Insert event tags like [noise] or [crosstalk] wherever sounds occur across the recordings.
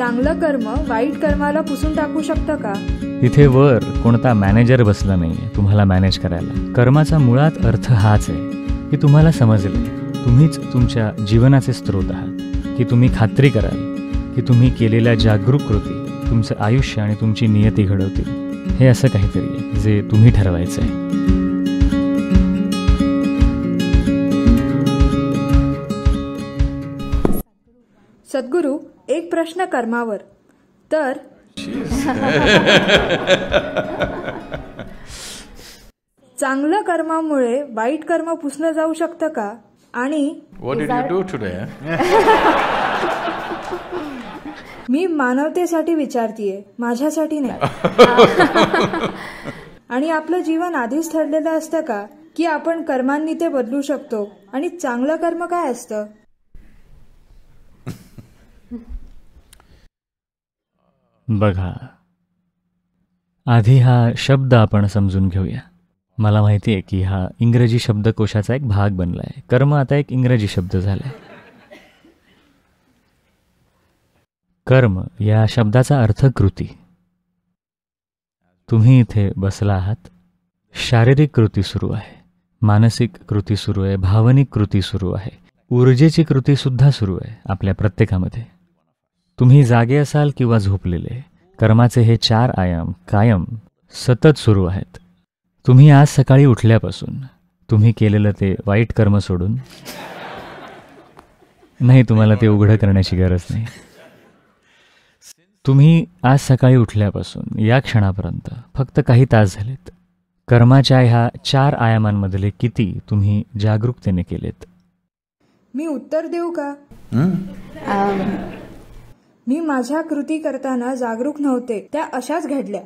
चांगलं कर्म वाईट कर्माला पुसून टाकू शकतं का तिथे वर कोणता मॅनेजर बसला नाहीये तुम्हाला मॅनेज करायला कर्माचा मुळात अर्थ हाच आहे की तुम्हाला समजले तुम्हीच तुमच्या जीवनाचे स्रोत आहात की तुम्ही खात्री कराल की तुम्ही केलेल्या जागरूक कृती तुमचं आयुष्य आणि तुमची नियती घडवतील हे असं काहीतरी आहे जे तुम्ही ठरवायचं आहे सद्गुरू प्रश्न कर्मावर तर चांगलं कर्मामुळे वाईट कर्म पुसलं जाऊ शकतं का आणि eh? [laughs] मी मानवतेसाठी विचारतीये माझ्यासाठी नाही [laughs] आणि आपलं जीवन आधीच ठरलेलं असतं का की आपण कर्मांनी ते बदलू शकतो आणि चांगलं कर्म काय असतं बघा आधी हा शब्द आपण समजून घेऊया मला माहिती आहे की हा इंग्रजी शब्दकोशाचा एक भाग बनला आहे कर्म आता एक इंग्रजी शब्द झाला कर्म या शब्दाचा अर्थ कृती तुम्ही इथे बसला आहात शारीरिक कृती सुरू आहे मानसिक कृती सुरू आहे भावनिक कृती सुरू आहे ऊर्जेची कृती सुद्धा सुरू आहे आपल्या प्रत्येकामध्ये तुम्ही जागे असाल किंवा झोपलेले कर्माचे हे चार आयाम कायम सतत सुरू आहेत तुम्ही आज सकाळी उठल्यापासून तुम्ही केलेलं ते वाईट कर्म सोडून नाही तुम्हाला ते उघडं करण्याची गरज नाही तुम्ही आज सकाळी उठल्यापासून या क्षणापर्यंत फक्त काही तास झालेत कर्माच्या ह्या चार आयामांमधले किती तुम्ही जागरूकतेने केलेत मी उत्तर देऊ का मी माझ्या कृती करताना जागरूक नव्हते त्या अशाच घडल्या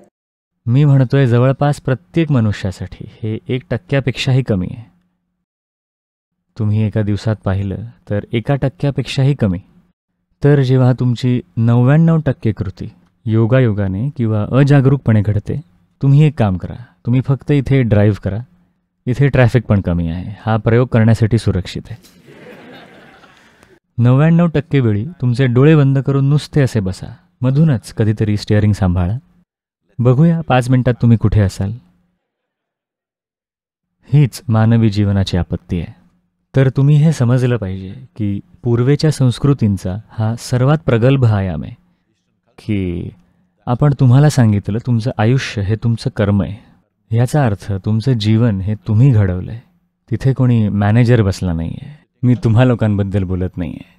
मी म्हणतोय जवळपास प्रत्येक मनुष्यासाठी हे एक टक्क्यापेक्षाही कमी आहे तुम्ही एका दिवसात पाहिलं तर एका टक्क्यापेक्षाही कमी तर जेव्हा तुमची नव्याण्णव टक्के कृती योगायोगाने किंवा अजागरूकपणे घडते तुम्ही एक काम करा तुम्ही फक्त इथे ड्राईव्ह करा इथे ट्रॅफिक पण कमी आहे हा प्रयोग करण्यासाठी सुरक्षित आहे नव्याण्णव टक्के वेळी तुमचे डोळे बंद करून नुसते असे बसा मधूनच कधीतरी स्टिअरिंग सांभाळा बघूया पाच मिनिटात तुम्ही कुठे असाल हीच मानवी जीवनाची आपत्ती आहे तर तुम्ही हे समजलं पाहिजे की पूर्वेच्या संस्कृतींचा हा सर्वात प्रगल्भ आयाम आहे की आपण तुम्हाला सांगितलं तुमचं आयुष्य हे तुमचं कर्म आहे याचा अर्थ तुमचं जीवन हे तुम्ही घडवलं तिथे कोणी मॅनेजर बसला नाही आहे मी तुम्हा लोकांबद्दल बोलत नाही आहे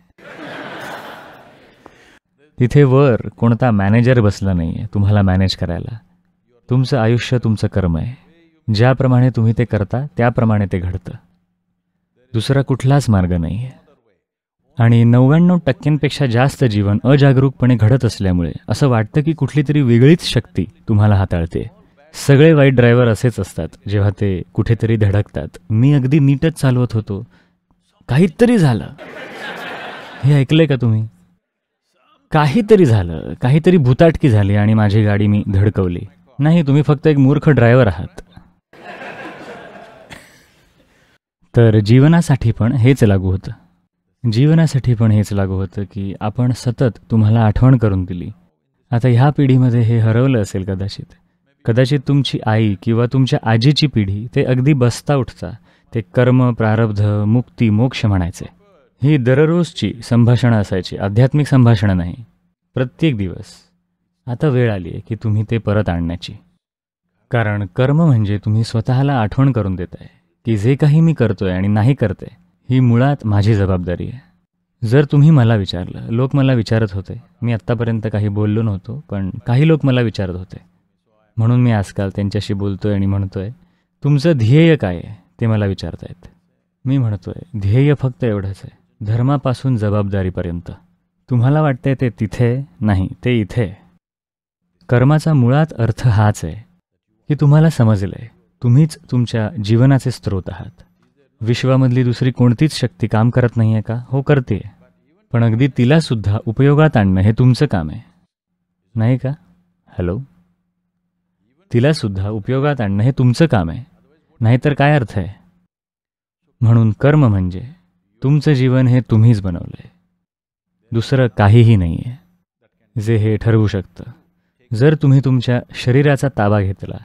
तिथे वर कोणता मॅनेजर बसला नाही आहे तुम्हाला मॅनेज करायला तुमचं आयुष्य तुमचं कर्म आहे ज्याप्रमाणे तुम्ही ते करता त्याप्रमाणे ते घडतं दुसरा कुठलाच मार्ग नाही आहे आणि नव्याण्णव टक्क्यांपेक्षा जास्त जीवन अजागरूकपणे घडत असल्यामुळे असं वाटतं की कुठली तरी वेगळीच शक्ती तुम्हाला हाताळते सगळे वाईट ड्रायव्हर असेच असतात जेव्हा ते कुठेतरी धडकतात मी अगदी नीटच चालवत होतो काहीतरी झालं हे ऐकलंय का तुम्ही काहीतरी झालं काहीतरी भूताटकी झाली आणि माझी गाडी मी धडकवली नाही तुम्ही फक्त एक मूर्ख ड्रायव्हर आहात तर जीवनासाठी पण हेच लागू होतं जीवनासाठी पण हेच लागू होतं की आपण सतत तुम्हाला आठवण करून दिली आता ह्या पिढीमध्ये हे हरवलं असेल कदाचित कदाचित तुमची आई किंवा तुमच्या आजीची पिढी ते अगदी बसता उठता ते कर्म प्रारब्ध मुक्ती मोक्ष म्हणायचे ही दररोजची संभाषणं असायची आध्यात्मिक संभाषणं नाही प्रत्येक दिवस आता वेळ आली आहे की तुम्ही ते परत आणण्याची कारण कर्म म्हणजे तुम्ही स्वतःला आठवण करून देत आहे की जे काही मी करतोय आणि नाही करते ही मुळात माझी जबाबदारी आहे जर तुम्ही मला विचारलं लोक मला विचारत होते मी आत्तापर्यंत काही बोललो नव्हतो पण काही लोक मला विचारत होते म्हणून मी आजकाल त्यांच्याशी बोलतोय आणि म्हणतोय तुमचं ध्येय काय आहे ते मला विचारतायत मी म्हणतोय ध्येय फक्त एवढंच आहे धर्मापासून जबाबदारीपर्यंत तुम्हाला वाटतंय ते तिथे नाही ते इथे कर्माचा मुळात अर्थ हाच आहे की तुम्हाला समजलं आहे तुम्हीच तुमच्या जीवनाचे स्रोत आहात विश्वामधली दुसरी कोणतीच शक्ती काम करत नाही आहे का हो करते पण अगदी तिलासुद्धा उपयोगात आणणं हे तुमचं काम आहे नाही का हॅलो तिलासुद्धा उपयोगात आणणं हे तुमचं काम आहे नाहीतर काय अर्थ आहे म्हणून कर्म म्हणजे तुमचं जीवन हे तुम्हीच बनवलंय दुसरं काहीही नाही आहे जे हे ठरवू शकतं जर तुम्ही तुमच्या शरीराचा ताबा घेतला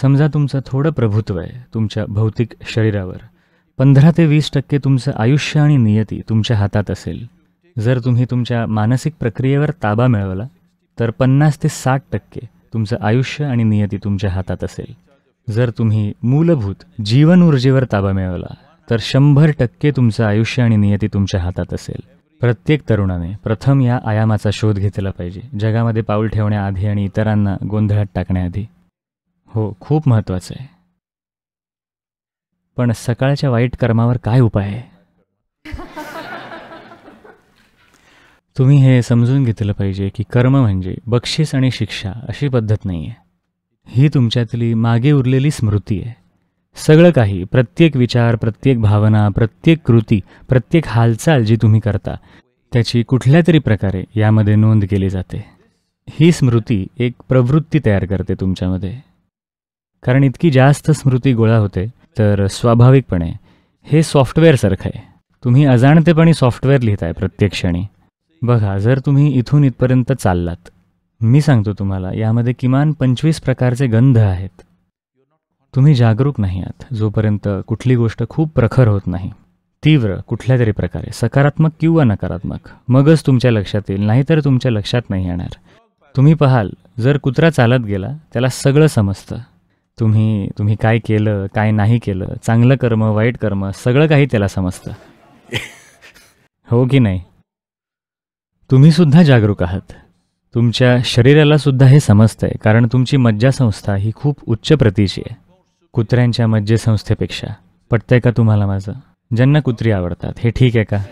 समजा तुमचं थोडं प्रभुत्व आहे तुमच्या भौतिक शरीरावर पंधरा ते वीस टक्के तुमचं आयुष्य आणि नियती तुमच्या हातात असेल जर तुम्ही तुमच्या मानसिक प्रक्रियेवर ताबा मिळवला तर पन्नास ते साठ टक्के तुमचं आयुष्य आणि नियती तुमच्या हातात असेल जर तुम्ही मूलभूत जीवन ऊर्जेवर ताबा मिळवला तर शंभर टक्के तुमचं आयुष्य आणि नियती तुमच्या हातात असेल प्रत्येक तरुणाने प्रथम या आयामाचा शोध घेतला पाहिजे जगामध्ये पाऊल ठेवण्याआधी आणि इतरांना गोंधळात टाकण्याआधी हो खूप महत्त्वाचं आहे पण सकाळच्या वाईट कर्मावर काय उपाय आहे तुम्ही हे समजून घेतलं पाहिजे की कर्म म्हणजे बक्षीस आणि शिक्षा अशी पद्धत नाही आहे ही तुमच्यातली मागे उरलेली स्मृती आहे सगळं काही प्रत्येक विचार प्रत्येक भावना प्रत्येक कृती प्रत्येक हालचाल जी तुम्ही करता त्याची कुठल्या तरी प्रकारे यामध्ये नोंद केली जाते ही स्मृती एक प्रवृत्ती तयार करते तुमच्यामध्ये कारण इतकी जास्त स्मृती गोळा होते तर स्वाभाविकपणे हे सॉफ्टवेअरसारखं आहे तुम्ही अजाणतेपणी सॉफ्टवेअर लिहिताय प्रत्येक क्षणी बघा जर तुम्ही इथून इथपर्यंत चाललात मी सांगतो तुम्हाला यामध्ये किमान पंचवीस प्रकारचे गंध आहेत तुम्ही जागरूक नाही आहात जोपर्यंत कुठली गोष्ट खूप प्रखर होत नाही तीव्र कुठल्या तरी प्रकारे सकारात्मक किंवा नकारात्मक मगच तुमच्या लक्षात येईल नाहीतर तुमच्या लक्षात नाही येणार तुम्ही पहाल जर कुत्रा चालत गेला त्याला सगळं समजतं तुम्ही तुम्ही काय केलं काय नाही केलं चांगलं कर्म वाईट कर्म सगळं काही त्याला समजतं हो की नाही तुम्हीसुद्धा जागरूक आहात तुमच्या शरीराला सुद्धा हे समजतंय कारण तुमची मज्जासंस्था ही खूप उच्च प्रतीची आहे कुत्र्यांच्या मज्जेसंस्थेपेक्षा पटतंय का तुम्हाला माझं ज्यांना कुत्री आवडतात हे ठीक आहे का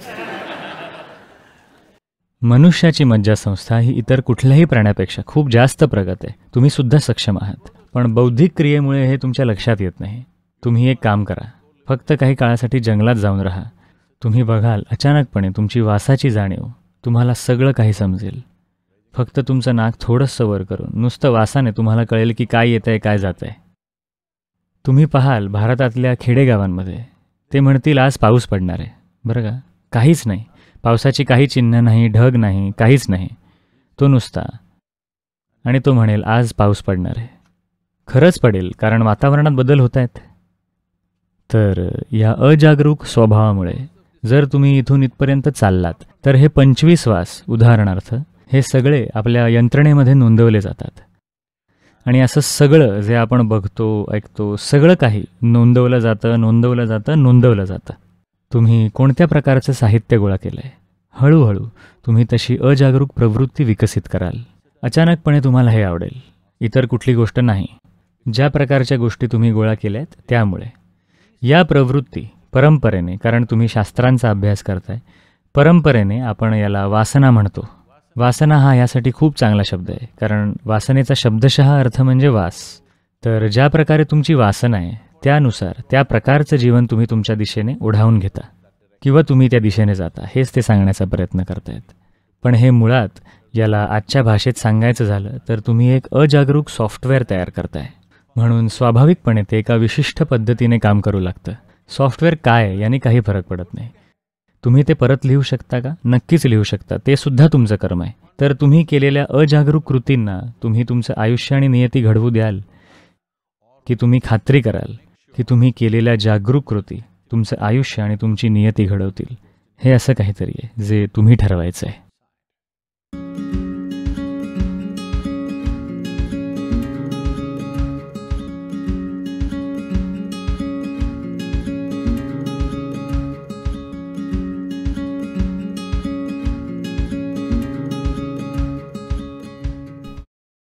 मनुष्याची मज्जासंस्था ही इतर कुठल्याही प्राण्यापेक्षा खूप जास्त प्रगत आहे तुम्ही सुद्धा सक्षम आहात पण बौद्धिक क्रियेमुळे हे तुमच्या लक्षात येत नाही तुम्ही एक काम करा फक्त काही काळासाठी जंगलात जाऊन राहा तुम्ही बघाल अचानकपणे तुमची वासाची जाणीव तुम्हाला सगळं काही समजेल फक्त तुमचं नाक थोडंसं वर करून नुसतं वासाने तुम्हाला कळेल की काय येत आहे काय जात आहे तुम्ही पाहाल भारतातल्या खेडेगावांमध्ये ते म्हणतील आज पाऊस पडणार आहे बरं का काहीच नाही पावसाची काही चिन्ह नाही ढग नाही काहीच नाही तो नुसता आणि तो म्हणेल आज पाऊस पडणार आहे खरंच पडेल कारण वातावरणात बदल होत आहेत तर या अजागरूक स्वभावामुळे जर तुम्ही इथून इथपर्यंत चाललात तर हे पंचवीस वास उदाहरणार्थ हे सगळे आपल्या यंत्रणेमध्ये नोंदवले जातात आणि असं सगळं जे आपण बघतो ऐकतो सगळं काही नोंदवलं जातं नोंदवलं जातं नोंदवलं जातं तुम्ही कोणत्या प्रकारचं साहित्य गोळा केलं आहे हळूहळू तुम्ही तशी अजागरूक प्रवृत्ती विकसित कराल अचानकपणे तुम्हाला हे आवडेल इतर कुठली गोष्ट नाही ज्या प्रकारच्या गोष्टी तुम्ही गोळा केल्या आहेत त्यामुळे या प्रवृत्ती परंपरेने कारण तुम्ही शास्त्रांचा अभ्यास करताय परंपरेने आपण याला वासना म्हणतो वासना हा यासाठी खूप चांगला शब्द आहे कारण वासनेचा शब्दशः अर्थ म्हणजे वास तर ज्या प्रकारे तुमची वासना आहे त्यानुसार त्या प्रकारचं जीवन तुम्ही तुमच्या दिशेने ओढावून घेता किंवा तुम्ही त्या दिशेने जाता हेच ते सांगण्याचा प्रयत्न करतायत पण हे मुळात याला आजच्या भाषेत सांगायचं झालं तर तुम्ही एक अजागरूक सॉफ्टवेअर तयार करताय म्हणून स्वाभाविकपणे ते एका विशिष्ट पद्धतीने काम करू लागतं सॉफ्टवेअर काय याने काही फरक पडत नाही तुम्ही ते परत लिहू शकता का नक्कीच लिहू शकता ते सुद्धा तुमचं कर्म आहे तर तुम्ही केलेल्या अजागरूक कृतींना तुम्ही तुमचं आयुष्य आणि नियती घडवू द्याल की तुम्ही खात्री कराल की तुम्ही केलेल्या जागरूक कृती तुमचं आयुष्य आणि तुमची नियती घडवतील हे असं काहीतरी आहे जे तुम्ही ठरवायचं आहे